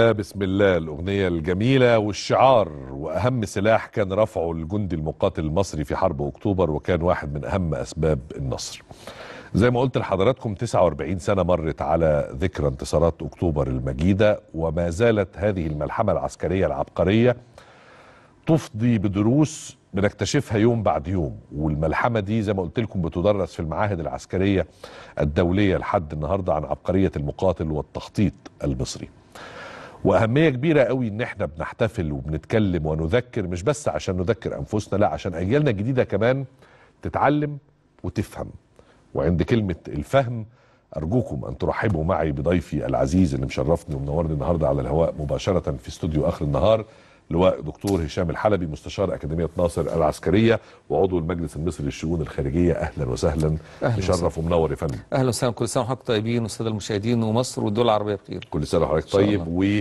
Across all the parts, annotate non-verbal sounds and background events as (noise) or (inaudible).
آه، بسم الله الأغنية الجميلة والشعار وأهم سلاح كان رفعه الجندي المقاتل المصري في حرب أكتوبر وكان واحد من أهم أسباب النصر زي ما قلت لحضراتكم 49 سنة مرت على ذكرى انتصارات أكتوبر المجيدة وما زالت هذه الملحمة العسكرية العبقرية تفضي بدروس بنكتشفها يوم بعد يوم والملحمة دي زي ما قلت لكم بتدرس في المعاهد العسكرية الدولية لحد النهاردة عن عبقرية المقاتل والتخطيط المصري واهميه كبيره قوي ان احنا بنحتفل وبنتكلم ونذكر مش بس عشان نذكر انفسنا لا عشان اجيالنا الجديده كمان تتعلم وتفهم وعند كلمه الفهم ارجوكم ان ترحبوا معي بضيفي العزيز اللي مشرفني ومنورني النهارده على الهواء مباشره في استوديو اخر النهار لواء دكتور هشام الحلبي مستشار اكاديميه ناصر العسكريه وعضو المجلس المصري للشؤون الخارجيه اهلا وسهلا أهلا مشرف ومنور يا فندم اهلا وسهلا كل سنه وحضرتك طيبين والساده المشاهدين ومصر والدول العربيه بخير كل سنه وحضرتك طيب و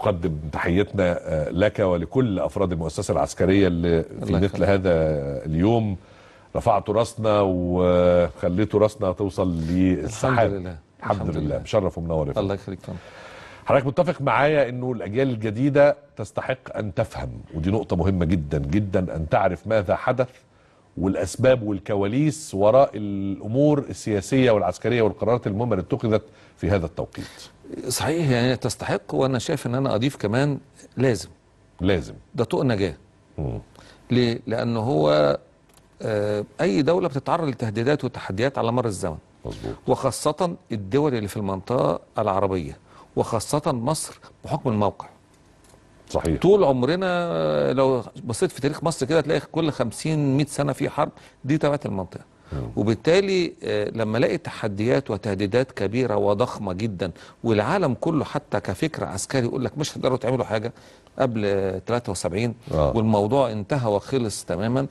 أقدم تحيتنا آه، لك ولكل أفراد المؤسسة العسكرية اللي في مثل هذا اليوم رفعتوا راسنا وخليتوا راسنا توصل للسحاب الحمد لله الحمد لله مشرف ومنور الله يخليك حضرتك متفق معايا انه الاجيال الجديده تستحق ان تفهم ودي نقطه مهمه جدا جدا ان تعرف ماذا حدث والاسباب والكواليس وراء الامور السياسيه والعسكريه والقرارات المهمه اللي اتخذت في هذا التوقيت. صحيح يعني تستحق وانا شايف ان انا اضيف كمان لازم. لازم. ده طوق نجاه. ليه؟ لان هو آه، اي دوله بتتعرض لتهديدات وتحديات على مر الزمن. مظبوط. وخاصه الدول اللي في المنطقه العربيه. وخاصة مصر بحكم الموقع صحيح طول عمرنا لو بصيت في تاريخ مصر كده تلاقي كل 50 100 سنة في حرب دي تبعت المنطقة وبالتالي آه، لما لقي تحديات وتهديدات كبيرة وضخمة جدا والعالم كله حتى كفكرة عسكري يقول لك مش هتقدروا تعملوا حاجة قبل 73 آه. والموضوع انتهى وخلص تماما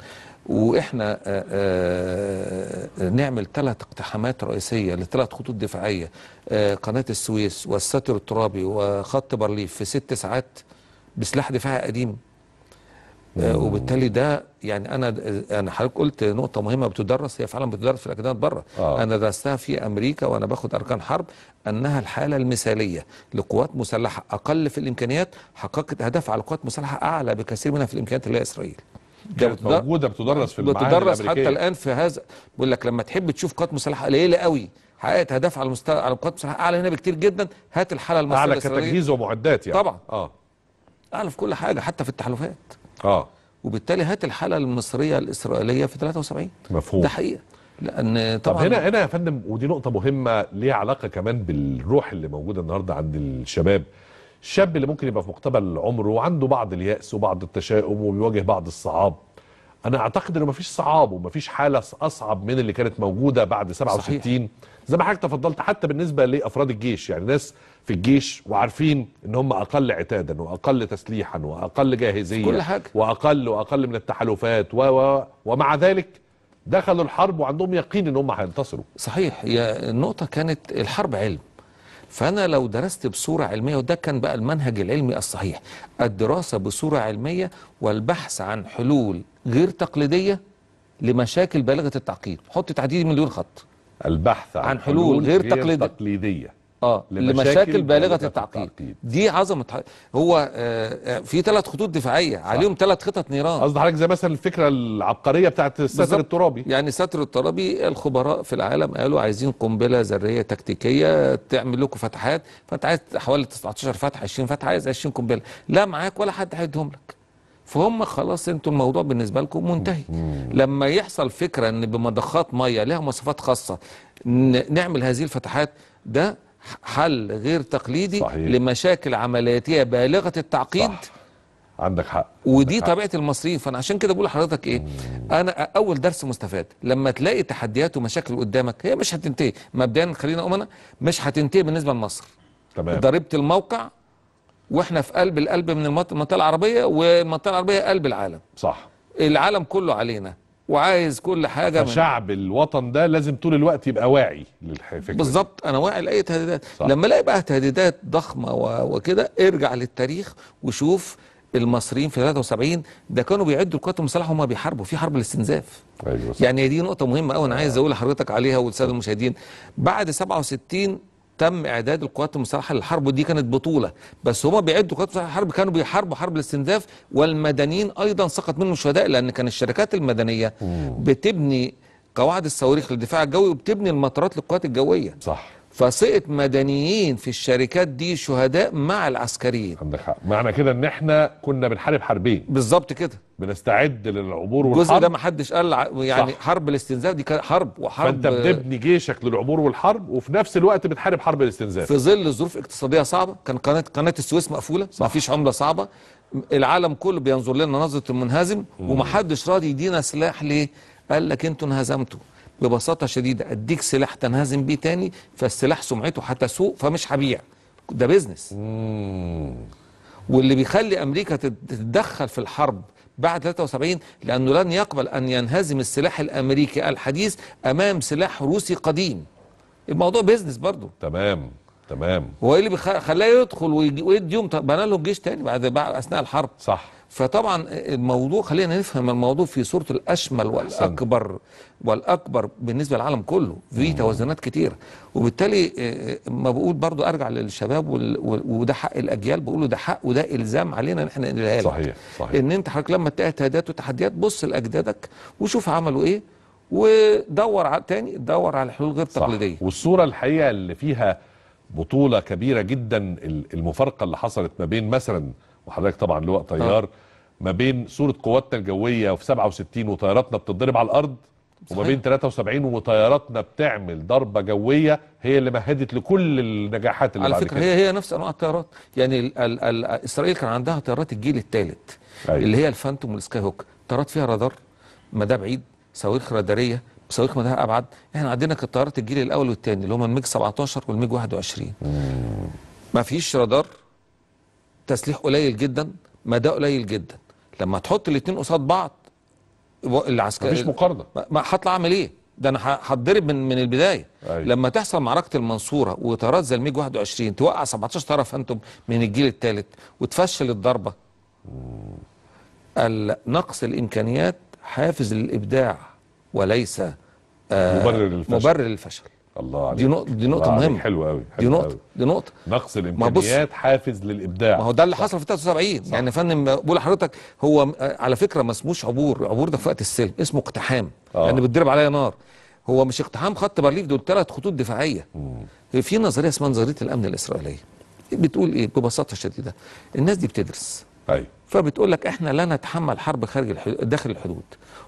واحنا آه، آه، نعمل ثلاث اقتحامات رئيسيه لثلاث خطوط دفاعيه آه، قناه السويس والستر الترابي وخط بارليف في ست ساعات بسلاح دفاعي قديم وبالتالي ده يعني انا انا حضرتك قلت نقطه مهمه بتدرس هي فعلا بتدرس في الاكاديميات بره آه. انا درستها في امريكا وانا باخد اركان حرب انها الحاله المثاليه لقوات مسلحه اقل في الامكانيات حققت اهداف على قوات مسلحه اعلى بكثير منها في الامكانيات اللي هي اسرائيل كانت موجوده بتدرس في المعاهد بتدرس حتى الان في هذا بيقول لك لما تحب تشوف قوات مسلحه قليله قوي حققت اهداف على مستوى على قوات مسلحه اعلى هنا بكتير جدا هات الحاله المصريه اعلى كتجهيز ومعدات يعني طبعا اه اعلى في كل حاجه حتى في التحالفات اه وبالتالي هات الحاله المصريه الاسرائيليه في 73 مفهوم ده حقيقه لان طبعا طب هنا هنا يا فندم ودي نقطه مهمه ليها علاقه كمان بالروح اللي موجوده النهارده عند الشباب الشاب اللي ممكن يبقى في مقتبل عمره وعنده بعض اليأس وبعض التشاؤم وبيواجه بعض الصعاب انا اعتقد انه مفيش صعاب ومفيش حاله اصعب من اللي كانت موجوده بعد 67 صحيح. زي ما حضرتك تفضلت حتى بالنسبه لافراد الجيش يعني ناس في الجيش وعارفين ان هم اقل عتادا واقل تسليحا واقل جاهزيه كل حاجة. واقل واقل من التحالفات و, و ومع ذلك دخلوا الحرب وعندهم يقين ان هم هينتصروا صحيح هي النقطه كانت الحرب علم فأنا لو درست بصورة علمية وده كان بقى المنهج العلمي الصحيح الدراسة بصورة علمية والبحث عن حلول غير تقليدية لمشاكل بالغة التعقيد حط تعديل مليون خط البحث عن, عن حلول, حلول غير, غير تقليدية, تقليدية. اه لمشاكل, لمشاكل بالغه التعقيد. التعقيد دي عظمه هو آه, آه، في ثلاث خطوط دفاعيه صح. عليهم ثلاث خطط نيران قصد حضرتك زي مثلا الفكره العبقريه بتاعت الستر الترابي يعني الستر الترابي الخبراء في العالم قالوا عايزين قنبله ذريه تكتيكيه تعمل لكم فتحات فانت عايز حوالي 19 فتحه 20 فتحه عايز 20 قنبله لا معاك ولا حد هيديهم لك فهم خلاص انتوا الموضوع بالنسبه لكم منتهي لما يحصل فكره ان بمضخات ميه لها مواصفات خاصه نعمل هذه الفتحات ده حل غير تقليدي صحيح. لمشاكل عملياتيه بالغه التعقيد صح. عندك حق ودي عندك طبيعه حق. المصريين فانا عشان كده بقول لحضرتك ايه مم. انا اول درس مستفاد لما تلاقي تحديات ومشاكل قدامك هي مش هتنتهي مبدئيا خلينا امنا مش هتنتهي بالنسبه لمصر تمام ضريبه الموقع واحنا في قلب القلب من المنطقه العربيه والمنطقه العربيه قلب العالم صح العالم كله علينا وعايز كل حاجه شعب الوطن ده لازم طول الوقت يبقى واعي للفكره بالظبط انا واعي لاي تهديدات صح. لما الاقي بقى تهديدات ضخمه وكده ارجع للتاريخ وشوف المصريين في 73 ده كانوا بيعدوا القوات المسلحه وهم بيحاربوا في حرب الاستنزاف أيوة. يعني دي نقطه مهمه قوي انا عايز اقول لحضرتك عليها ولساده المشاهدين بعد 67 تم اعداد القوات المسلحه للحرب ودي كانت بطوله بس هما بيعدوا قوات المسلحه للحرب كانوا بيحاربوا حرب الاستنزاف والمدنيين ايضا سقط منهم الشهداء لان كان الشركات المدنيه بتبني قواعد الصواريخ للدفاع الجوي وبتبني المطارات للقوات الجويه صح فسقط مدنيين في الشركات دي شهداء مع العسكريين عندك حق معنى كده ان احنا كنا بنحارب حربين بالظبط كده بنستعد للعبور والحرب الجزء ده ما حدش قال يعني صح. حرب الاستنزاف دي كانت حرب وحرب فانت بتبني جيشك للعبور والحرب وفي نفس الوقت بتحارب حرب الاستنزاف في ظل ظروف اقتصاديه صعبه كان قناه قناه السويس مقفوله ما فيش عمله صعبه العالم كله بينظر لنا نظره المنهزم ومحدش راضي يدينا سلاح ليه قال لك انتوا انهزمتوا ببساطه شديده اديك سلاح تنهزم بيه تاني فالسلاح سمعته هتسوء فمش هبيع ده بيزنس واللي بيخلي امريكا تتدخل في الحرب بعد 73 لانه لن يقبل ان ينهزم السلاح الامريكي الحديث امام سلاح روسي قديم الموضوع بيزنس برضه تمام تمام هو ايه اللي خلاه يدخل ويدي يوم بنى لهم جيش تاني بعد اثناء الحرب صح فطبعا الموضوع خلينا نفهم الموضوع في صوره الاشمل والاكبر والاكبر بالنسبه للعالم كله في توازنات كتير وبالتالي آه، آه، ما بقول برضو ارجع للشباب وده حق الاجيال بقوله ده حق وده الزام علينا ان احنا صحيح صحيح ان انت حضرتك لما تلاقي اجتهادات وتحديات بص لاجدادك وشوف عملوا ايه ودور على تاني دور على الحلول غير تقليديه والصوره الحقيقه اللي فيها بطوله كبيره جدا المفارقه اللي حصلت ما بين مثلا وحضرتك طبعا لواء طيار أه. ما بين صوره قواتنا الجويه في 67 وطياراتنا بتضرب على الارض صحيح. وما بين 73 وطياراتنا بتعمل ضربه جويه هي اللي مهدت لكل النجاحات اللي على بعد فكره كده. هي هي نفس انواع الطيارات يعني الـ الـ الـ اسرائيل كان عندها طيارات الجيل الثالث أيوة. اللي هي الفانتوم والسكاي هوك طيارات فيها رادار مدى بعيد صواريخ راداريه صواريخ مدى ابعد احنا عندنا كانت طيارات الجيل الاول والثاني اللي هم الميج 17 والميج 21 ما فيش رادار تسليح قليل جدا مدى قليل جدا لما تحط الاثنين قصاد بعض العسكري مفيش مقارنه ما هطلع اعمل ايه ده انا هتضرب من من البدايه أيوة. لما تحصل معركه المنصوره وطيارات زلميج 21 توقع 17 طرف انتم من الجيل الثالث وتفشل الضربه نقص الامكانيات حافز للابداع وليس آه مبرر للفشل, مبرر للفشل. الله عليك. دي نقطه دي نقطه مهمه حلوه قوي دي نقطه أوي. دي نقطه نقص الامكانيات حافز للابداع ما هو ده اللي صح. حصل في 73 صح. يعني فن بقول لحضرتك هو على فكره ما اسموش عبور عبور ده في وقت السلم اسمه اقتحام آه. لان يعني بتضرب عليا نار هو مش اقتحام خط بارليف دول ثلاث خطوط دفاعيه مم. في نظريه اسمها نظريه الامن الاسرائيليه بتقول ايه ببساطه شديده الناس دي بتدرس أيوة. فبتقول لك احنا لا نتحمل حرب خارج الحدود داخل الحدود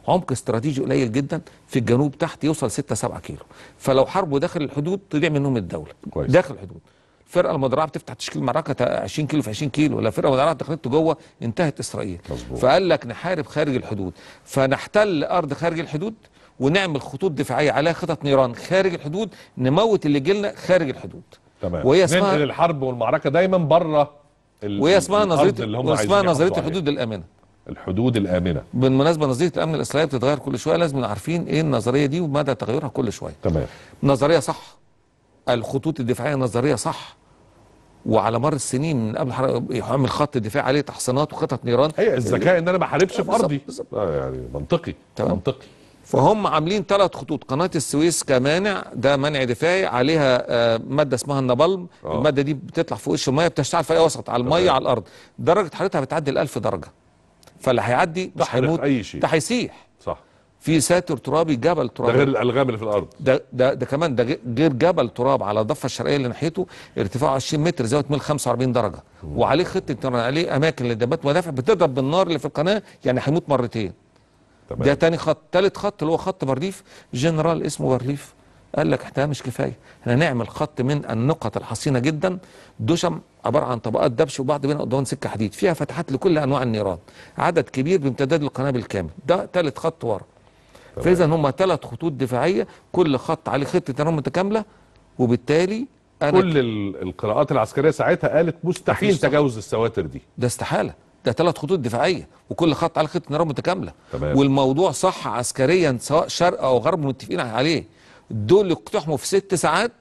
عمق استراتيجي قليل جدا في الجنوب تحت يوصل 6 7 كيلو فلو حربوا داخل الحدود تضيع منهم الدوله كويس. داخل الحدود الفرقه المدرعه بتفتح تشكيل معركه 20 كيلو في 20 كيلو لا فرقه مدرعه دخلت جوه انتهت اسرائيل مزبوط. فقال لك نحارب خارج الحدود فنحتل ارض خارج الحدود ونعمل خطوط دفاعيه عليها خطط نيران خارج الحدود نموت اللي جيلنا خارج الحدود تمام وهي اسمها ننقل الحرب والمعركه دايما بره وهي اسمها نظريه اسمها نظريه الحدود الامنه الحدود الامنه بالمناسبه نظريه الامن الاسرائيلي بتتغير كل شويه لازم عارفين ايه النظريه دي ومدى تغيرها كل شويه تمام نظريه صح الخطوط الدفاعيه نظريه صح وعلى مر السنين من قبل يعمل خط الدفاع عليه تحصينات وخطط نيران هي الذكاء ان انا ما احاربش في ارضي آه يعني منطقي تمام. منطقي فهم عاملين ثلاث خطوط قناه السويس كمانع ده منع دفاعي عليها آه، ماده اسمها النبلم أوه. الماده دي بتطلع في وش الميه بتشتعل في اي وسط على الميه على الارض درجه حرارتها بتعدي ال 1000 درجه فاللي هيعدي مش هيموت اي شيء ده هيسيح صح في ساتر ترابي جبل تراب ده غير الالغام اللي في الارض ده ده ده كمان ده غير جبل تراب على الضفه الشرقيه اللي ناحيته ارتفاعه 20 متر زاويه ميل 45 درجه مم. وعليه خطه عليه اماكن للدبات مدافع بتضرب بالنار اللي في القناه يعني هيموت مرتين طبعا. ده تاني خط تالت خط اللي هو خط بارليف جنرال اسمه بارليف قال لك احنا مش كفايه احنا نعمل خط من النقط الحصينه جدا دشم عباره عن طبقات دبش وبعض بين اضوان سكه حديد فيها فتحات لكل انواع النيران عدد كبير بامتداد القنابل الكامل ده ثالث خط ورا فاذا هم ثلاث خطوط دفاعيه كل خط عليه خطه نيران متكامله وبالتالي أنا كل القراءات العسكريه ساعتها قالت مستحيل تجاوز السواتر دي ده استحاله ده ثلاث خطوط دفاعيه وكل خط على خطه نار متكامله تمام. والموضوع صح عسكريا سواء شرق او غرب متفقين عليه دول اقتحموا في ست ساعات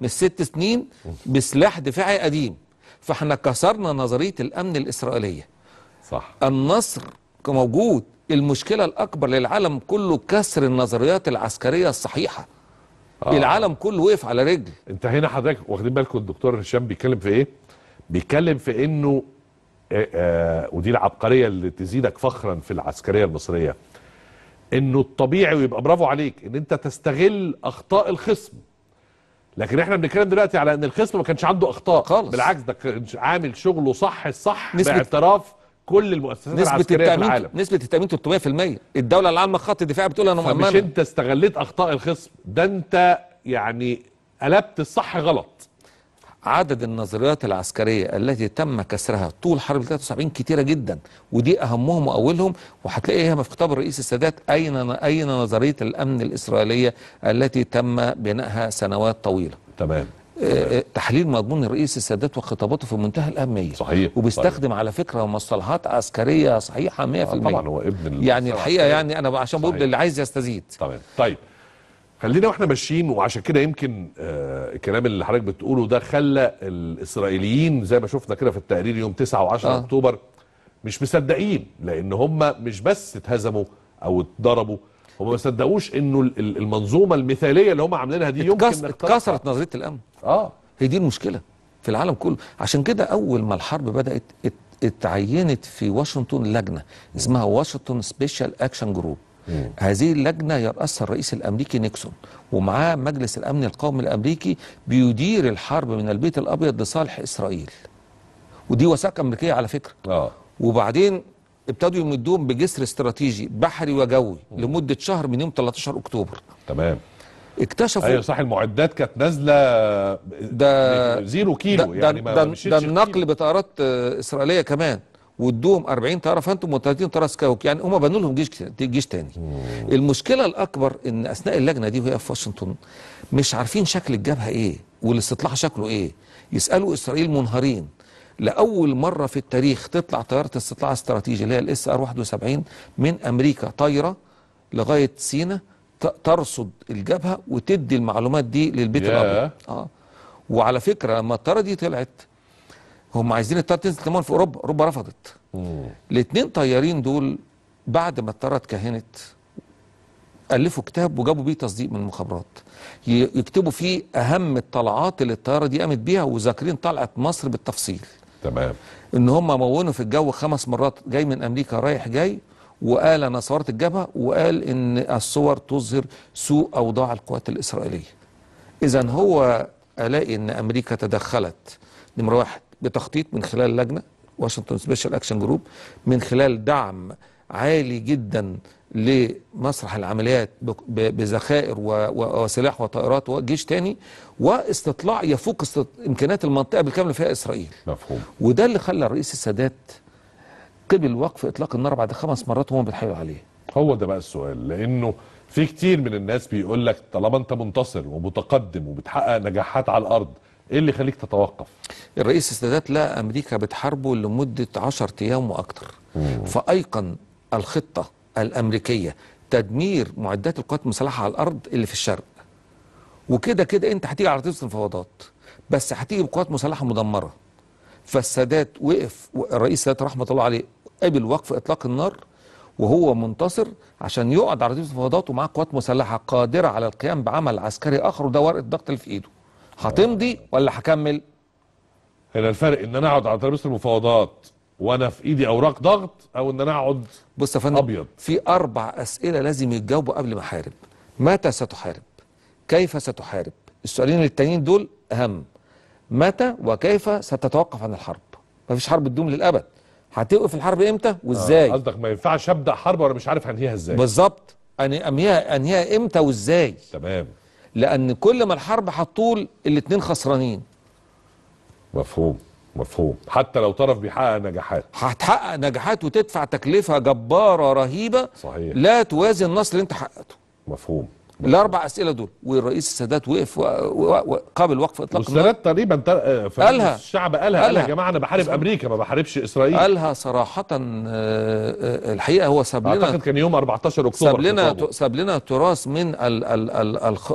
من ست سنين بسلاح دفاعي قديم فاحنا كسرنا نظريه الامن الاسرائيليه صح النصر موجود المشكله الاكبر للعالم كله كسر النظريات العسكريه الصحيحه آه. العالم كله وقف على رجل انت هنا حضرتك واخدين بالكم الدكتور هشام بيتكلم في ايه بيتكلم في انه إيه، آه، ودي العبقريه اللي تزيدك فخرا في العسكريه المصريه انه الطبيعي ويبقى برافو عليك ان انت تستغل اخطاء الخصم لكن احنا بنتكلم دلوقتي على ان الخصم ما كانش عنده اخطاء خالص بالعكس ده كان عامل شغله صح الصح باعتراف كل المؤسسات نسبة العسكريه في العالم نسبه التامين 300% الدوله العامه خط الدفاع بتقول انا مؤمنه مش انت استغليت اخطاء الخصم ده انت يعني قلبت الصح غلط عدد النظريات العسكرية التي تم كسرها طول حرب 73 كتيرة جدا ودي أهمهم وأولهم وهتلاقيها في خطاب الرئيس السادات أين أين نظرية الأمن الإسرائيلية التي تم بنائها سنوات طويلة تمام آه، آه، تحليل مضمون الرئيس السادات وخطاباته في منتهى الاهميه صحيح وبيستخدم صحيح. طيب. على فكره مصطلحات عسكريه صحيحه 100% طبعا هو ابن يعني الحقيقه يعني انا عشان بقول اللي عايز يستزيد تمام طيب خلينا واحنا ماشيين وعشان كده يمكن آه الكلام اللي حضرتك بتقوله ده خلى الاسرائيليين زي ما شفنا كده في التقرير يوم 9 و10 آه. اكتوبر مش مصدقين لان هم مش بس اتهزموا او اتضربوا هم ما صدقوش انه المنظومه المثاليه اللي هم عاملينها دي يمكن اتكسرت نظريه الامن اه هي دي المشكله في العالم كله عشان كده اول ما الحرب بدات اتعينت في واشنطن لجنه اسمها واشنطن سبيشال اكشن جروب مم. هذه اللجنة يرأسها الرئيس الأمريكي نيكسون ومعاه مجلس الأمن القومي الأمريكي بيدير الحرب من البيت الأبيض لصالح إسرائيل ودي وثائق أمريكية على فكرة آه. وبعدين ابتدوا يمدوهم بجسر استراتيجي بحري وجوي مم. لمدة شهر من يوم 13 أكتوبر تمام اكتشفوا ايوه صح المعدات كانت نازله ده زيرو كيلو ده يعني ده, ده, ده النقل بطائرات اسرائيليه كمان وادوهم 40 طياره فانتم و30 طياره سكاوك يعني هم بنوا لهم جيش جيش تاني المشكله الاكبر ان اثناء اللجنه دي وهي في واشنطن مش عارفين شكل الجبهه ايه والاستطلاع شكله ايه يسالوا اسرائيل منهارين لاول مره في التاريخ تطلع طياره استطلاع استراتيجي اللي هي الاس ار 71 من امريكا طايره لغايه سينا ترصد الجبهه وتدي المعلومات دي للبيت الابيض اه وعلى فكره لما الطياره دي طلعت هم عايزين الطياره تنزل تمون في اوروبا اوروبا رفضت الاثنين طيارين دول بعد ما الطياره اتكهنت الفوا كتاب وجابوا بيه تصديق من المخابرات يكتبوا فيه اهم الطلعات اللي الطياره دي قامت بيها وذاكرين طلعه مصر بالتفصيل تمام ان هم مونوا في الجو خمس مرات جاي من امريكا رايح جاي وقال انا صورت الجبهه وقال ان الصور تظهر سوء اوضاع القوات الاسرائيليه اذا هو الاقي ان امريكا تدخلت نمره واحد بتخطيط من خلال لجنه واشنطن سبيشال اكشن جروب من خلال دعم عالي جدا لمسرح العمليات بذخائر وسلاح وطائرات وجيش تاني واستطلاع يفوق امكانيات المنطقه بالكامل فيها اسرائيل مفهوم وده اللي خلى الرئيس السادات قبل وقف اطلاق النار بعد خمس مرات وهم بيتحايلوا عليه هو ده بقى السؤال لانه في كتير من الناس بيقول لك طالما انت منتصر ومتقدم وبتحقق نجاحات على الارض ايه اللي يخليك تتوقف الرئيس السادات لقى امريكا بتحاربه لمده 10 ايام واكثر فايقن الخطه الامريكيه تدمير معدات القوات المسلحه على الارض اللي في الشرق وكده كده انت هتيجي على طيبه المفاوضات بس هتيجي بقوات مسلحه مدمره فالسادات وقف الرئيس السادات رحمه الله عليه قبل وقف اطلاق النار وهو منتصر عشان يقعد على رئيس المفاوضات ومعاه قوات مسلحه قادره على القيام بعمل عسكري اخر وده ورقه ضغط اللي في ايده. هتمضي ولا هكمل هنا الفرق ان انا اقعد على ترابيزه المفاوضات وانا في ايدي اوراق ضغط او ان انا اقعد بص يا فندم ابيض في اربع اسئله لازم يتجاوبوا قبل ما احارب متى ستحارب كيف ستحارب السؤالين التانيين دول اهم متى وكيف ستتوقف عن الحرب ما فيش حرب تدوم للابد هتوقف الحرب امتى وازاي آه، قصدك آه ما ينفعش ابدا حرب وانا مش عارف هنهيها ازاي بالظبط انهيها انهيها امتى وازاي تمام لأن كل ما الحرب هتطول الاتنين خسرانين مفهوم مفهوم حتى لو طرف بيحقق نجاحات هتحقق نجاحات وتدفع تكلفة جبارة رهيبة صحيح. لا توازي النصر اللي انت حققته مفهوم الاربع اسئله دول والرئيس السادات وقف وقابل وقف اطلاق النار السادات تقريبا آه، قالها الشعب قالها قالها يا جماعه انا بحارب امريكا ما بحاربش اسرائيل قالها صراحه آه، آه، الحقيقه هو ساب لنا اعتقد كان يوم 14 اكتوبر ساب لنا ساب لنا تراث من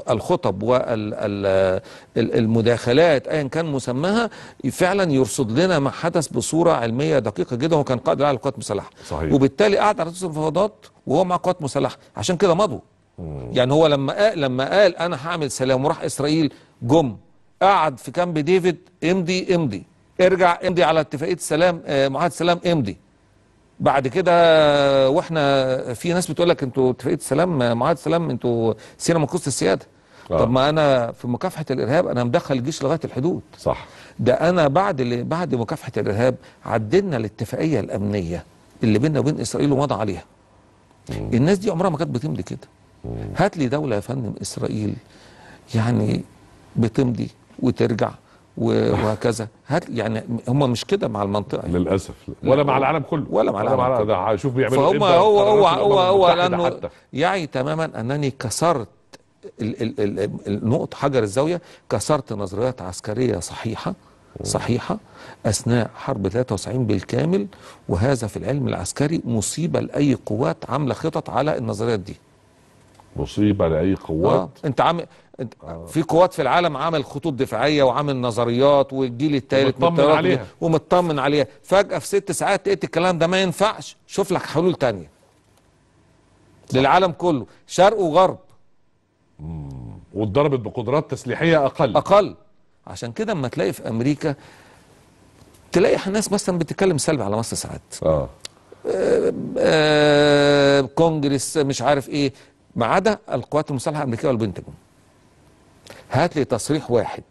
الخطب والمداخلات ايا كان مسماها فعلا يرصد لنا ما حدث بصوره علميه دقيقه جدا وكان قائد على القوات المسلحه صحيح وبالتالي قعد على المفاوضات وهو مع قوات مسلحه عشان كده مضوا يعني هو لما قال لما قال انا هعمل سلام وراح اسرائيل جم قعد في كامب ديفيد امضي امضي ارجع امضي على اتفاقيه السلام آه، معاهده السلام امضي بعد كده واحنا في ناس بتقول لك انتوا اتفاقيه السلام آه، معاهده السلام انتوا سينا من قصه السياده آه. طب ما انا في مكافحه الارهاب انا مدخل الجيش لغايه الحدود صح ده انا بعد اللي بعد مكافحه الارهاب عدلنا الاتفاقيه الامنيه اللي بيننا وبين اسرائيل ومضى عليها الناس دي عمرها ما كانت بتمضي كده هات لي دولة يا فندم إسرائيل يعني بتمضي وترجع وهكذا هات يعني هم مش كده مع المنطقه يعني. للاسف ولا مع العالم كله ولا مع العالم كله شوف بيعملوا فهم هو هو هو هو لانه يعي تماما انني كسرت نقطه حجر الزاويه كسرت نظريات عسكريه صحيحه صحيحة أثناء حرب 93 بالكامل وهذا في العلم العسكري مصيبة لأي قوات عاملة خطط على النظريات دي مصيبه لاي قوات آه. انت عامل انت آه. في قوات في العالم عامل خطوط دفاعيه وعامل نظريات والجيل الثالث ومطمن عليها ومطمن عليها فجاه في ست ساعات لقيت الكلام ده ما ينفعش شوف لك حلول تانية للعالم كله شرق وغرب واتضربت بقدرات تسليحيه اقل اقل عشان كده اما تلاقي في امريكا تلاقي ناس مثلا بتتكلم سلبي على مصر ساعات اه آه, آه، كونجرس مش عارف ايه ما عدا القوات المسلحه الامريكيه والبنتاجون هات لي تصريح واحد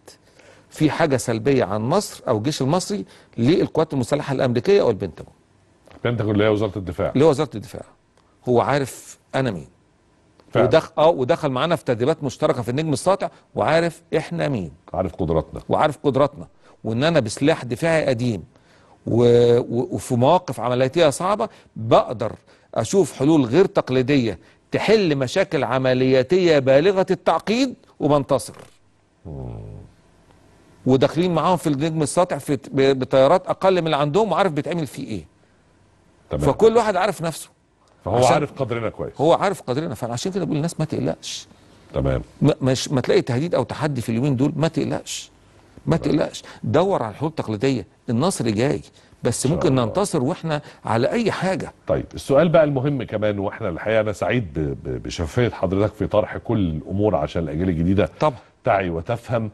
في حاجه سلبيه عن مصر او الجيش المصري للقوات المسلحه الامريكيه او البنتاجون البنتاجون اللي هي وزاره الدفاع اللي هي وزاره الدفاع هو عارف انا مين فعلا. ودخل اه ودخل معانا في تدريبات مشتركه في النجم الساطع وعارف احنا مين عارف قدراتنا وعارف قدراتنا وان انا بسلاح دفاعي قديم و... و... وفي مواقف عملياتيه صعبه بقدر اشوف حلول غير تقليديه تحل مشاكل عملياتية بالغة التعقيد وبنتصر وداخلين معاهم في النجم الساطع في بطيارات اقل من اللي عندهم وعارف بيتعمل فيه ايه تمام. فكل واحد عارف نفسه فهو عارف قدرنا كويس هو عارف قدرنا فعشان كده بقول للناس ما تقلقش تمام مش ما تلاقي تهديد او تحدي في اليومين دول ما تقلقش ما تقلقش دور على الحلول التقليديه النصر جاي بس ممكن ننتصر واحنا على اي حاجه طيب السؤال بقى المهم كمان واحنا الحقيقه انا سعيد بشفافيه حضرتك في طرح كل الامور عشان الاجيال الجديده طبعا تعي وتفهم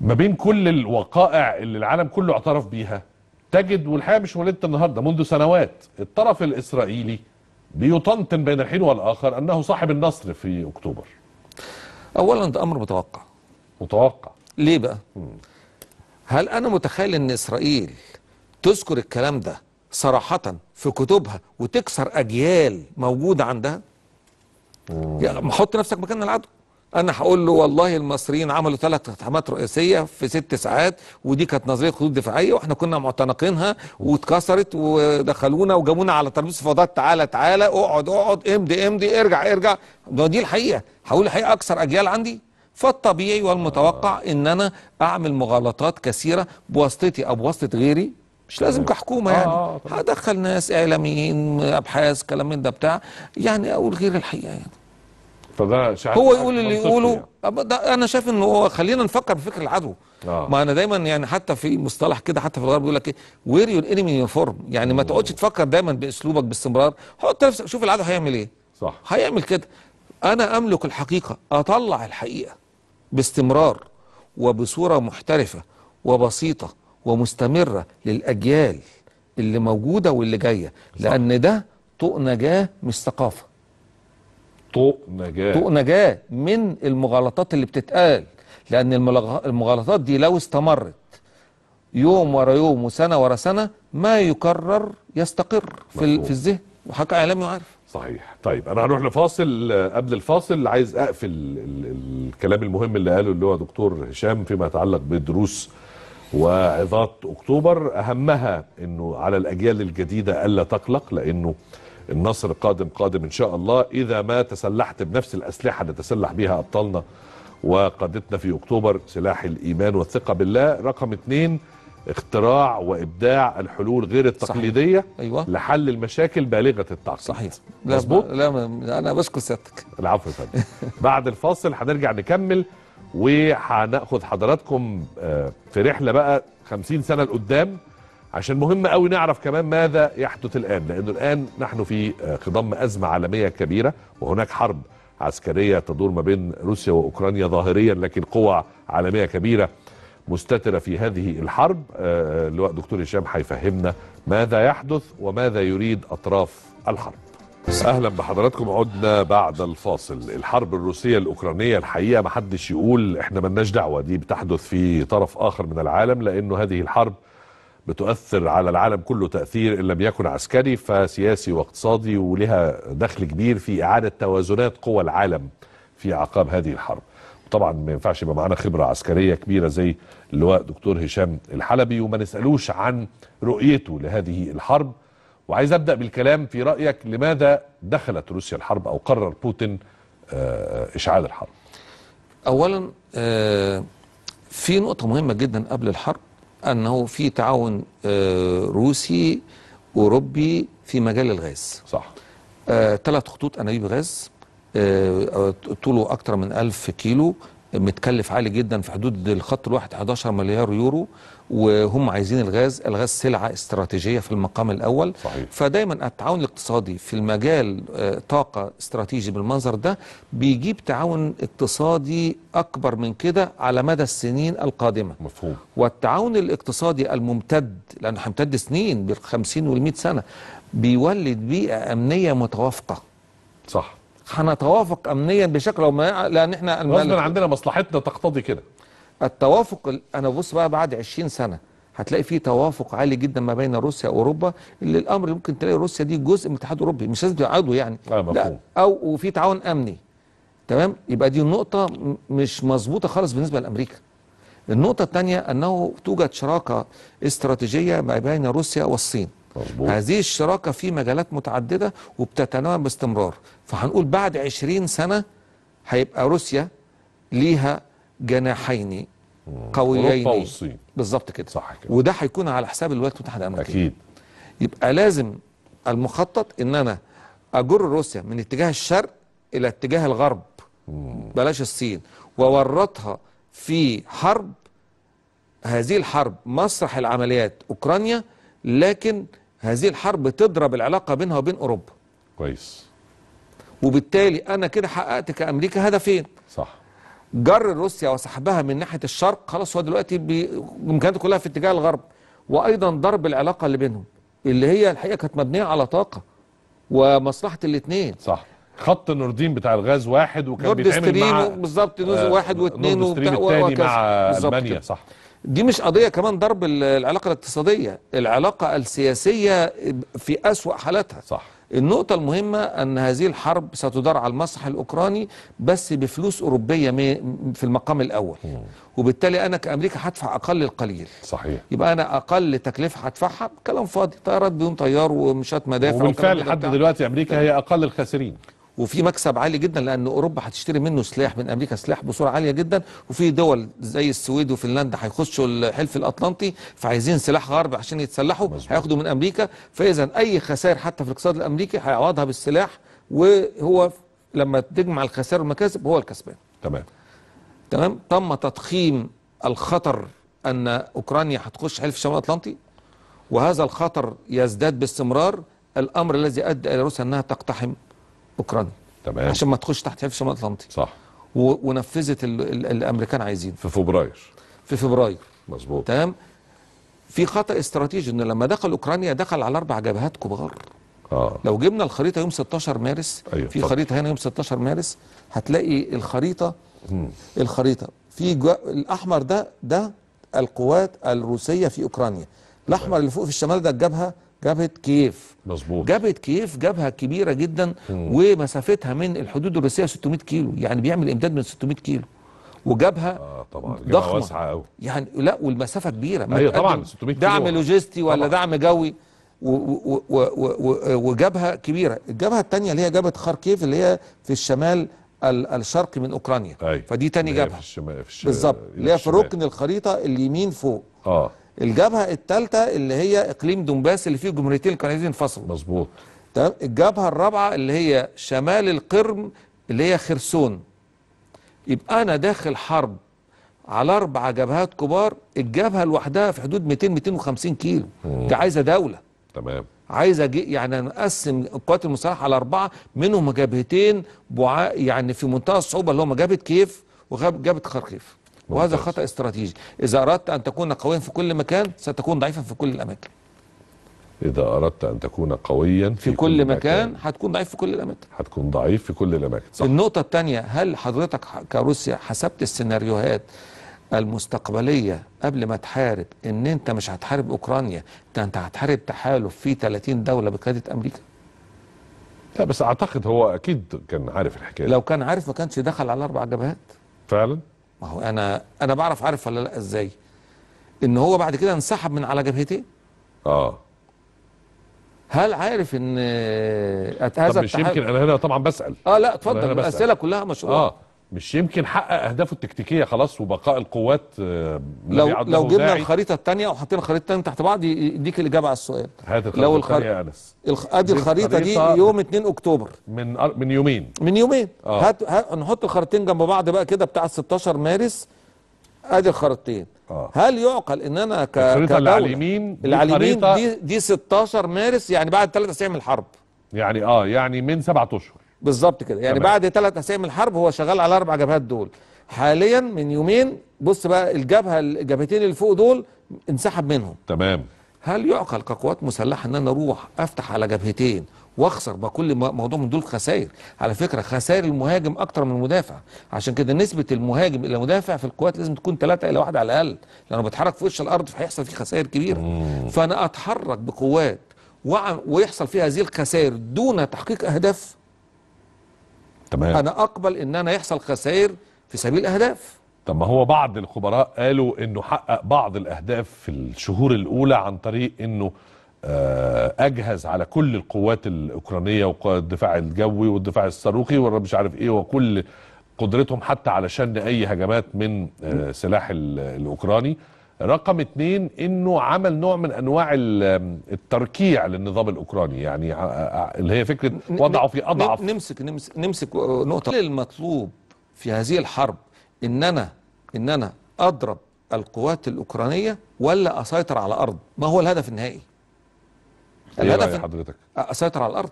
ما بين كل الوقائع اللي العالم كله اعترف بيها تجد والحقيقه مش وليده النهارده منذ سنوات الطرف الاسرائيلي بيطنطن بين الحين والاخر انه صاحب النصر في اكتوبر اولا ده امر متوقع متوقع ليه بقى؟ هل انا متخيل ان اسرائيل تذكر الكلام ده صراحة في كتبها وتكسر أجيال موجودة عندها يعني حط نفسك مكان العدو أنا هقول له والله المصريين عملوا ثلاث اقتحامات رئيسية في ست ساعات ودي كانت نظرية خطوط دفاعية وإحنا كنا معتنقينها واتكسرت ودخلونا وجابونا على ترابيزة فضات تعالى تعالى اقعد اقعد امضي امضي ارجع ارجع دي الحقيقة هقول الحقيقة أكثر أجيال عندي فالطبيعي والمتوقع إن أنا أعمل مغالطات كثيرة بواسطتي أو بواسطة غيري مش لازم كحكومه يعني آه آه هدخل ناس اعلاميين ابحاث كلام من ده بتاع يعني اقول غير الحقيقه يعني فده شعب هو يقول اللي يقوله يعني. انا شايف ان هو خلينا نفكر بفكر العدو آه. ما انا دايما يعني حتى في مصطلح كده حتى في الغرب بيقول لك ايه وير يور انمي يونيفورم يعني ما تقعدش تفكر دايما باسلوبك باستمرار حط نفسك شوف العدو هيعمل ايه صح هيعمل كده انا املك الحقيقه اطلع الحقيقه باستمرار وبصوره محترفه وبسيطه ومستمرة للأجيال اللي موجودة واللي جاية لأن ده طوق نجاة مش ثقافة طوق نجاة طوق نجاة من المغالطات اللي بتتقال لأن المغالطات دي لو استمرت يوم ورا يوم وسنة ورا سنة ما يكرر يستقر في, في الذهن وحق إعلامي وعارف صحيح طيب انا هنروح لفاصل قبل الفاصل عايز اقفل الكلام المهم اللي قاله اللي هو دكتور هشام فيما يتعلق بدروس وعظات اكتوبر اهمها انه على الاجيال الجديده الا تقلق لانه النصر قادم قادم ان شاء الله اذا ما تسلحت بنفس الاسلحه اللي تسلح بها ابطالنا وقادتنا في اكتوبر سلاح الايمان والثقه بالله رقم اثنين اختراع وابداع الحلول غير التقليديه أيوة. لحل المشاكل بالغه التعقيد صحيح لا مظبوط لا انا بشكر سيادتك العفو يا فندم بعد الفاصل هنرجع نكمل وهناخد حضراتكم آه، في رحله بقى 50 سنه لقدام عشان مهم قوي نعرف كمان ماذا يحدث الان لانه الان نحن في آه، خضم ازمه عالميه كبيره وهناك حرب عسكريه تدور ما بين روسيا واوكرانيا ظاهريا لكن قوى عالميه كبيره مستتره في هذه الحرب آه، اللواء دكتور هشام هيفهمنا ماذا يحدث وماذا يريد اطراف الحرب اهلا بحضراتكم عدنا بعد الفاصل الحرب الروسيه الاوكرانيه الحقيقه ما حدش يقول احنا ملناش دعوه دي بتحدث في طرف اخر من العالم لانه هذه الحرب بتؤثر على العالم كله تاثير ان لم يكن عسكري فسياسي واقتصادي ولها دخل كبير في اعاده توازنات قوى العالم في اعقاب هذه الحرب طبعا ما ينفعش يبقى معانا خبره عسكريه كبيره زي اللواء دكتور هشام الحلبي وما نسالوش عن رؤيته لهذه الحرب وعايز ابدا بالكلام في رايك لماذا دخلت روسيا الحرب او قرر بوتين آه، اشعال الحرب اولا آه، في نقطه مهمه جدا قبل الحرب انه في تعاون آه، روسي اوروبي في مجال الغاز صح ثلاث خطوط انابيب غاز طوله اكتر من 1000 كيلو متكلف عالي جدا في حدود الخط الواحد 11 مليار يورو وهم عايزين الغاز الغاز سلعة استراتيجية في المقام الأول صحيح. فدايما التعاون الاقتصادي في المجال آه، طاقة استراتيجي بالمنظر ده بيجيب تعاون اقتصادي أكبر من كده على مدى السنين القادمة مفهوم والتعاون الاقتصادي الممتد لأنه هيمتد سنين بالخمسين والمئة سنة بيولد بيئة أمنية متوافقة صح هنتوافق امنيا بشكل او ما لان احنا غصبا عندنا مصلحتنا تقتضي كده التوافق انا بص بقى بعد 20 سنه هتلاقي في توافق عالي جدا ما بين روسيا واوروبا اللي الامر ممكن تلاقي روسيا دي جزء من الاتحاد الاوروبي مش لازم تبقى عضو يعني آه مفهوم. لا او وفي تعاون امني تمام يبقى دي النقطه مش مظبوطه خالص بالنسبه لامريكا النقطه الثانيه انه توجد شراكه استراتيجيه ما بين روسيا والصين مظبوط. هذه الشراكة في مجالات متعددة وبتتنوع باستمرار فهنقول بعد 20 سنة هيبقى روسيا ليها جناحين قويين بالظبط كده صح كده وده هيكون على حساب الولايات المتحده الامريكيه اكيد يبقى لازم المخطط ان انا اجر روسيا من اتجاه الشرق الى اتجاه الغرب مم. بلاش الصين وورطها في حرب هذه الحرب مسرح العمليات اوكرانيا لكن هذه الحرب تضرب العلاقة بينها وبين أوروبا كويس وبالتالي أنا كده حققت كأمريكا هدفين صح جر روسيا وسحبها من ناحية الشرق خلاص هو دلوقتي بإمكانياته كلها في اتجاه الغرب وأيضا ضرب العلاقة اللي بينهم اللي هي الحقيقة كانت مبنية على طاقة ومصلحة الاثنين صح خط النوردين بتاع الغاز واحد وكان بيتعمل مع بالظبط نوز آه، واحد واثنين نورد ستريم مع المانيا صح دي مش قضية كمان ضرب العلاقة الاقتصادية العلاقة السياسية في أسوأ حالاتها صح النقطة المهمة أن هذه الحرب ستدار على المسرح الأوكراني بس بفلوس أوروبية في المقام الأول مم. وبالتالي أنا كأمريكا هدفع أقل القليل صحيح يبقى أنا أقل تكلفة هدفعها كلام فاضي طيارات بدون طيار ومشات مدافع وبالفعل لحد دلوقتي أمريكا طيب. هي أقل الخاسرين وفي مكسب عالي جدا لان اوروبا هتشتري منه سلاح من امريكا سلاح بسرعه عاليه جدا وفي دول زي السويد وفنلندا هيخشوا الحلف الاطلنطي فعايزين سلاح غرب عشان يتسلحوا هياخدوا من امريكا فاذا اي خسائر حتى في الاقتصاد الامريكي هيعوضها بالسلاح وهو لما تجمع الخسائر والمكاسب هو الكسبان تمام تمام تم تضخيم الخطر ان اوكرانيا هتخش حلف الشمال الاطلنطي وهذا الخطر يزداد باستمرار الامر الذي ادى الى روسيا انها تقتحم اوكرانيا تمام عشان ما تخش تحت حلف شمال الاطلنطي صح ونفذت الامريكان عايزينه في فبراير في فبراير مظبوط تمام في خطا استراتيجي ان لما دخل اوكرانيا دخل على اربع جبهات كبار آه. لو جبنا الخريطه يوم 16 مارس أيوة في خريطه هنا يوم 16 مارس هتلاقي الخريطه مم. الخريطه في جو... الاحمر ده ده القوات الروسيه في اوكرانيا الاحمر اللي فوق في الشمال ده الجبهه جبهه كييف مظبوط جبهه كييف جبهه كبيره جدا م. ومسافتها من الحدود الروسيه 600 كيلو يعني بيعمل امداد من 600 كيلو وجبهه آه طبعا ضخمه واسعه قوي يعني لا والمسافه كبيره ايوه طبعا 600 كيلو دعم لوجستي ولا دعم جوي وجبهه كبيره الجبهه الثانيه اللي هي جبهه خاركيف اللي هي في الشمال الشرقي من اوكرانيا أي. أيوة. فدي ثاني جبهه في الشمال في الشمال بالظبط اللي هي في ركن الخريطه اليمين فوق اه الجبهه الثالثه اللي هي اقليم دونباس اللي فيه جمهوريتين كانوا عايزين ينفصلوا مظبوط تمام الجبهه الرابعه اللي هي شمال القرم اللي هي خرسون يبقى انا داخل حرب على اربع جبهات كبار الجبهه لوحدها في حدود 200 250 كيلو دي عايزه دوله تمام عايزه يعني نقسم القوات المسلحه على اربعه منهم جبهتين يعني في منتهى الصعوبه اللي هم جبهه كيف وجبهه خرخيف وهذا خطأ استراتيجي إذا أردت أن تكون قويا في كل مكان ستكون ضعيفا في كل الأماكن إذا أردت أن تكون قويا في, في كل, كل مكان, مكان هتكون ضعيف في كل الأماكن هتكون ضعيف في كل الأماكن صح. النقطة الثانية هل حضرتك كروسيا حسبت السيناريوهات المستقبلية قبل ما تحارب ان انت مش هتحارب اوكرانيا ده انت هتحارب تحالف فيه 30 دولة بقيادة امريكا لا بس اعتقد هو اكيد كان عارف الحكاية لو كان عارف ما كانش دخل على اربع جبهات فعلا ما هو انا انا بعرف عارف ولا لا ازاي ان هو بعد كده انسحب من على جبهتي اه هل عارف ان آه، هذا طب مش التحق... يمكن انا هنا طبعا بسال اه لا اتفضل الاسئله كلها مشروعه اه مش يمكن حقق اهدافه التكتيكيه خلاص وبقاء القوات آه، لو لو جبنا داعي. الخريطه الثانيه وحطينا الخريطه الثانيه تحت بعض يديك الاجابه على السؤال هات الخريطه لو الخر... يا انس الخ... ادي الخريطه دي يوم 2 اكتوبر من من يومين من يومين آه. هات... هات نحط الخريطتين جنب بعض بقى كده بتاع 16 مارس ادي الخريطتين آه. هل يعقل ان انا ك... الخريطه اللي على اليمين العليمين دي دي 16 مارس يعني بعد 93 من الحرب يعني اه يعني من سبعة اشهر بالظبط كده يعني تمام. بعد ثلاث اسابيع من الحرب هو شغال على اربع جبهات دول حاليا من يومين بص بقى الجبهه الجبهتين اللي فوق دول انسحب منهم تمام هل يعقل كقوات مسلحه ان انا اروح افتح على جبهتين واخسر بقى كل موضوع من دول خسائر على فكره خسائر المهاجم اكتر من المدافع عشان كده نسبه المهاجم الى المدافع في القوات لازم تكون 3 الى 1 على الاقل لانه بيتحرك في وش الارض فهيحصل فيه خسائر كبيره مم. فانا اتحرك بقوات ويحصل فيها هذه الخسائر دون تحقيق اهداف تمام. انا اقبل ان انا يحصل خسائر في سبيل اهداف طب ما هو بعض الخبراء قالوا انه حقق بعض الاهداف في الشهور الاولى عن طريق انه آه، اجهز على كل القوات الاوكرانيه وقوات الدفاع الجوي والدفاع الصاروخي ولا مش عارف ايه وكل قدرتهم حتى على شن اي هجمات من آه، سلاح الاوكراني رقم اتنين انه عمل نوع من انواع التركيع للنظام الاوكراني يعني اللي هي فكره وضعه في اضعف نمسك نمسك نمسك نقطه المطلوب في هذه الحرب ان انا ان انا اضرب القوات الاوكرانيه ولا اسيطر على الارض ما هو الهدف النهائي إيه الهدف حضرتك اسيطر على الارض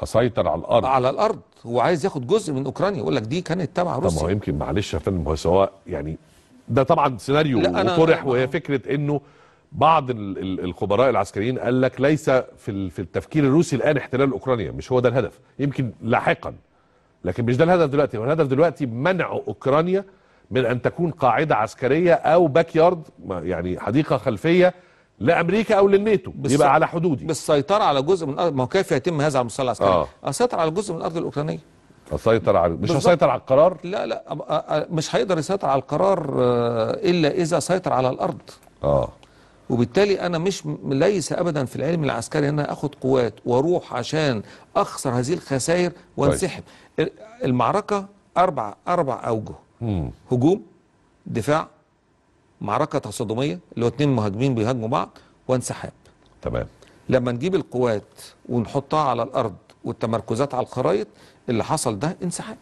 اسيطر على الارض على الارض هو عايز ياخد جزء من اوكرانيا يقول لك دي كانت تبع روسيا طب ما هو يمكن معلش يا فندم هو سواء يعني ده طبعا سيناريو وطرح وهي فكره انه بعض الخبراء العسكريين قال لك ليس في في التفكير الروسي الان احتلال اوكرانيا مش هو ده الهدف يمكن لاحقا لكن مش ده الهدف دلوقتي هو الهدف دلوقتي منع اوكرانيا من ان تكون قاعده عسكريه او باك يارد يعني حديقه خلفيه لامريكا او للناتو يبقى على حدودي بالسيطره على جزء من الارض ما هو كيف يتم هذا على المستوى العسكري؟ آه. السيطره على جزء من الارض الاوكرانيه اسيطر على مش هسيطر على القرار لا لا مش هيقدر يسيطر على القرار آه، الا اذا سيطر على الارض اه وبالتالي انا مش ليس ابدا في العلم العسكري ان انا اخد قوات واروح عشان اخسر هذه الخسائر وانسحب طيب. المعركه اربع اربع اوجه مم. هجوم دفاع معركه تصادميه اللي هو اثنين مهاجمين بيهاجموا بعض وانسحاب تمام لما نجيب القوات ونحطها على الارض والتمركزات على الخرائط اللي حصل ده انسحاب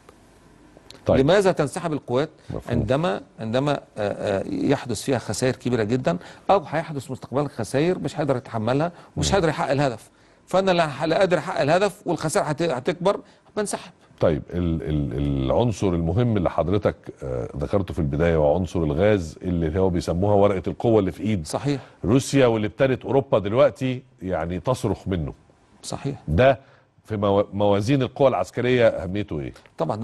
طيب. لماذا تنسحب القوات مفهوم. عندما عندما آه، آه، يحدث فيها خسائر كبيره جدا او هيحدث مستقبلا خسائر مش هيقدر يتحملها ومش هيقدر يحقق الهدف فانا لا قادر احقق الهدف والخسائر هتكبر بنسحب طيب العنصر المهم اللي حضرتك آه، ذكرته في البدايه وعنصر الغاز اللي هو بيسموها ورقه القوه اللي في ايد صحيح روسيا واللي ابتدت اوروبا دلوقتي يعني تصرخ منه صحيح ده في موازين القوى العسكريه اهميته ايه؟ طبعا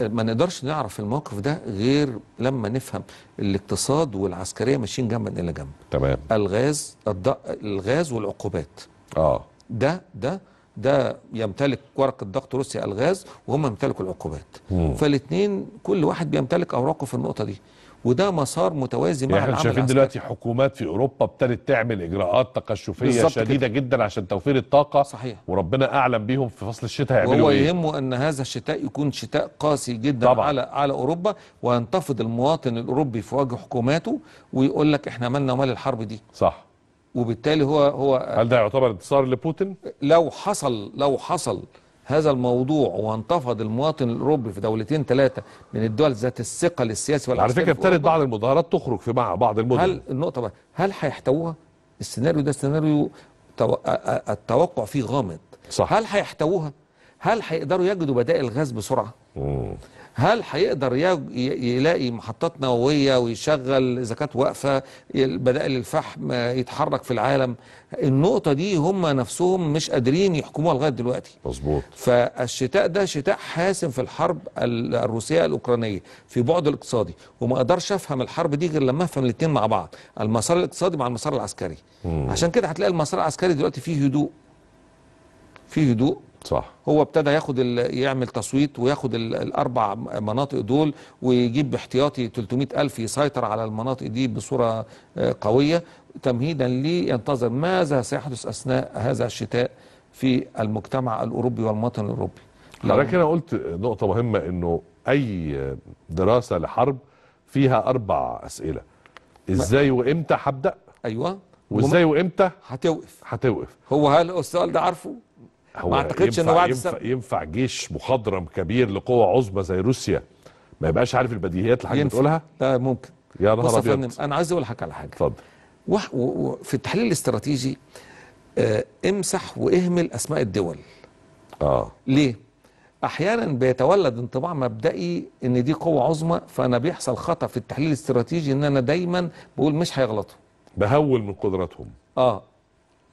ما نقدرش نعرف الموقف ده غير لما نفهم الاقتصاد والعسكريه ماشيين جنبا الى جنب. تمام. الغاز الد... الغاز والعقوبات. اه ده ده ده يمتلك ورقه ضغط روسيا الغاز وهم يمتلكوا العقوبات. فالاثنين كل واحد بيمتلك اوراقه في النقطه دي. وده مسار متوازي مع إيه، احنا شايفين دلوقتي حكومات في اوروبا ابتدت تعمل اجراءات تقشفيه شديده كده. جدا عشان توفير الطاقه صحيح وربنا اعلم بيهم في فصل الشتاء هيعملوا ايه وهو يهمه ان هذا الشتاء يكون شتاء قاسي جدا طبعا. على على اوروبا وينتفض المواطن الاوروبي في وجه حكوماته ويقول لك احنا مالنا ومال الحرب دي صح وبالتالي هو هو هل ده يعتبر انتصار لبوتين لو حصل لو حصل هذا الموضوع وانتفض المواطن الاوروبي في دولتين ثلاثه من الدول ذات الثقه السياسي والعسكري على فكره ابتدت بعض المظاهرات تخرج في بعض المدن هل النقطه بقى هل هيحتووها؟ السيناريو ده سيناريو التوقع فيه غامض صح. هل هيحتووها؟ هل هيقدروا يجدوا بدائل غاز بسرعه؟ مم. هل هيقدر يلاقي محطات نووية ويشغل إذا كانت واقفة بدائل الفحم يتحرك في العالم النقطة دي هم نفسهم مش قادرين يحكموها لغاية دلوقتي مظبوط فالشتاء ده شتاء حاسم في الحرب الروسية الأوكرانية في بعد الاقتصادي وما أقدرش أفهم الحرب دي غير لما أفهم الاثنين مع بعض المسار الاقتصادي مع المسار العسكري مم. عشان كده هتلاقي المسار العسكري دلوقتي فيه هدوء فيه هدوء صح هو ابتدى ياخد يعمل تصويت وياخد الاربع مناطق دول ويجيب احتياطي 300000 يسيطر على المناطق دي بصوره آه، قويه تمهيدا لينتظر ماذا سيحدث اثناء هذا الشتاء في المجتمع الاوروبي والمواطن الاوروبي لكن انا قلت نقطه مهمه انه اي دراسه لحرب فيها اربع اسئله ازاي وامتى هبدا ايوه وازاي وامتى هتوقف هتوقف هو هل السؤال ده عارفه هو ما اعتقدش ان بعد ينفع, ينفع جيش مخضرم كبير لقوه عظمى زي روسيا ما يبقاش عارف البديهيات اللي حضرتك بتقولها لا ممكن يا نهار ابيض انا عايز اقول لحضرتك على حاجه اتفضل في التحليل الاستراتيجي آه امسح واهمل اسماء الدول اه ليه احيانا بيتولد انطباع مبدئي ان دي قوه عظمى فانا بيحصل خطا في التحليل الاستراتيجي ان انا دايما بقول مش هيغلطوا بهول من قدراتهم اه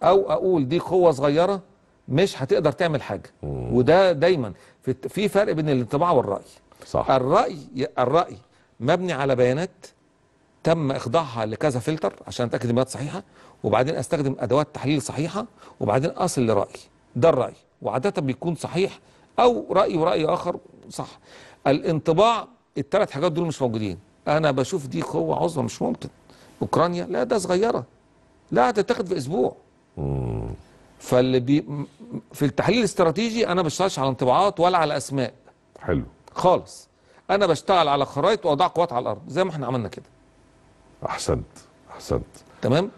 او اقول دي قوه صغيره مش هتقدر تعمل حاجه مم. وده دايما في, في فرق بين الانطباع والراي صح. الراي الراي مبني على بيانات تم اخضاعها لكذا فلتر عشان اتاكد ان البيانات صحيحه وبعدين استخدم ادوات تحليل صحيحه وبعدين اصل لرايي ده الراي وعاده بيكون صحيح او راي وراي اخر صح الانطباع الثلاث حاجات دول مش موجودين انا بشوف دي قوه عظمى مش ممكن اوكرانيا لا ده صغيره لا هتتاخد في اسبوع مم. فاللي بي في التحليل الاستراتيجي انا ما بشتغلش على انطباعات ولا على اسماء حلو خالص انا بشتغل على خرايط واضع قوات على الارض زي ما احنا عملنا كده احسنت احسنت تمام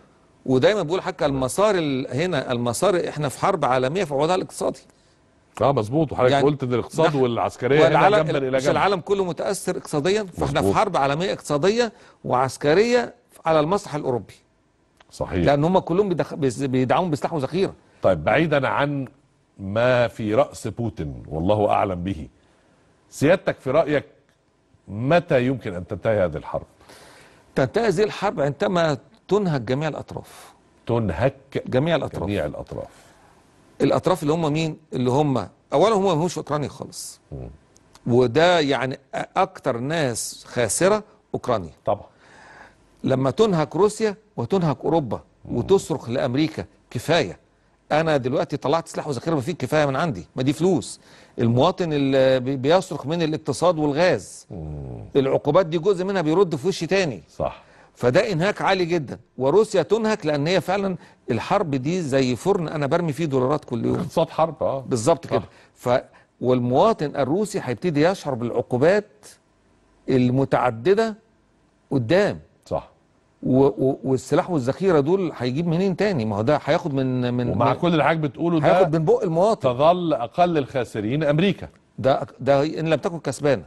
ودايما بقول حكى المسار هنا المسار احنا في حرب عالميه في الوضع الاقتصادي اه مظبوط وحضرتك يعني قلت ان الاقتصاد والعسكريه هنا جنبا الى جنب العالم كله متاثر اقتصاديا فاحنا في حرب عالميه اقتصاديه وعسكريه على المسرح الاوروبي صحيح لان هم كلهم بيدعموا بسلاح وذخيره طيب بعيدا عن ما في رأس بوتين والله أعلم به سيادتك في رأيك متى يمكن أن تنتهي هذه الحرب تنتهي هذه الحرب عندما تنهك جميع الأطراف تنهك جميع الأطراف جميع الأطراف الأطراف اللي هم مين اللي هم أولا هم مش أوكرانيا خالص وده يعني أكتر ناس خاسرة أوكرانيا طبعا لما تنهك روسيا وتنهك أوروبا وتصرخ لأمريكا كفاية انا دلوقتي طلعت سلاح وذخيره ما فيه كفايه من عندي ما دي فلوس المواطن اللي بيصرخ من الاقتصاد والغاز مم. العقوبات دي جزء منها بيرد في وشي تاني صح فده انهاك عالي جدا وروسيا تنهك لان هي فعلا الحرب دي زي فرن انا برمي فيه دولارات كل يوم اقتصاد (laughs) حرب اه بالظبط كده ف والمواطن الروسي هيبتدي يشعر بالعقوبات المتعدده قدام و و والسلاح والذخيره دول هيجيب منين تاني ما هو ده هياخد من من ومع من كل اللي حضرتك بتقوله ده هياخد من بق المواطن تظل اقل الخاسرين امريكا ده ده ان لم تكن كسبانه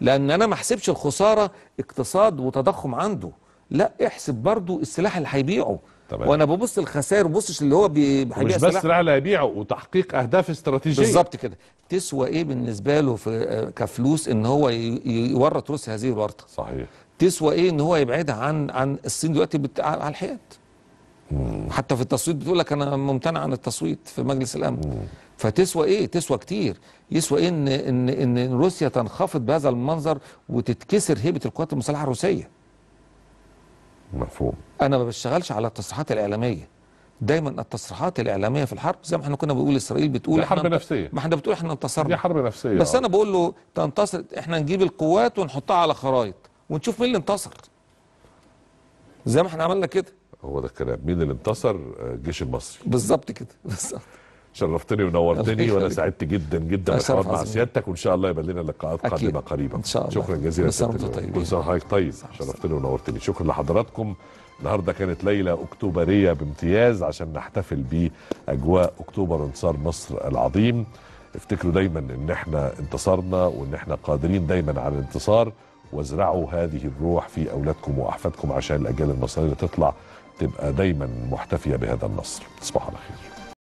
لان انا ما احسبش الخساره اقتصاد وتضخم عنده لا احسب برضو السلاح اللي هيبيعه طبعا. وانا ببص الخسائر ببصش اللي هو بيبيع مش بس سلاح اللي هيبيعه وتحقيق اهداف استراتيجيه بالظبط كده تسوى ايه بالنسبه له في كفلوس ان هو يورط روسيا هذه الورطه صحيح تسوى ايه ان هو يبعدها عن عن الصين دلوقتي بتاع على الحياد حتى في التصويت بتقول لك انا ممتنع عن التصويت في مجلس الامن فتسوى ايه تسوى كتير يسوى ايه ان ان ان روسيا تنخفض بهذا المنظر وتتكسر هيبه القوات المسلحه الروسيه مفهوم انا ما بشتغلش على التصريحات الاعلاميه دايما التصريحات الاعلاميه في الحرب زي ما احنا كنا بنقول اسرائيل بتقول حرب نفسيه ما احنا بتقول احنا انتصرنا دي حرب نفسيه بس انا بقول له تنتصر احنا نجيب القوات ونحطها على خرائط ونشوف مين اللي انتصر زي ما احنا عملنا كده هو ده الكلام مين اللي انتصر آه، الجيش المصري بالظبط كده (laughs) بالظبط شرفتني ونورتني وانا سعدت جدا جدا بالحوار مع سيادتك وان شاء الله يبقى لنا لقاءات قادمه قريبا ان شاء الله شكرا جزيلا لك كل سنه وحضرتك طيب شرفتني ونورتني شكرا لحضراتكم النهارده كانت ليله اكتوبريه بامتياز عشان نحتفل باجواء اكتوبر انتصار مصر العظيم افتكروا دايما ان احنا انتصرنا وان احنا قادرين دايما على الانتصار وازرعوا هذه الروح في أولادكم وأحفادكم عشان الأجيال المصرية تطلع تبقى دايما محتفية بهذا النصر تصبحوا على خير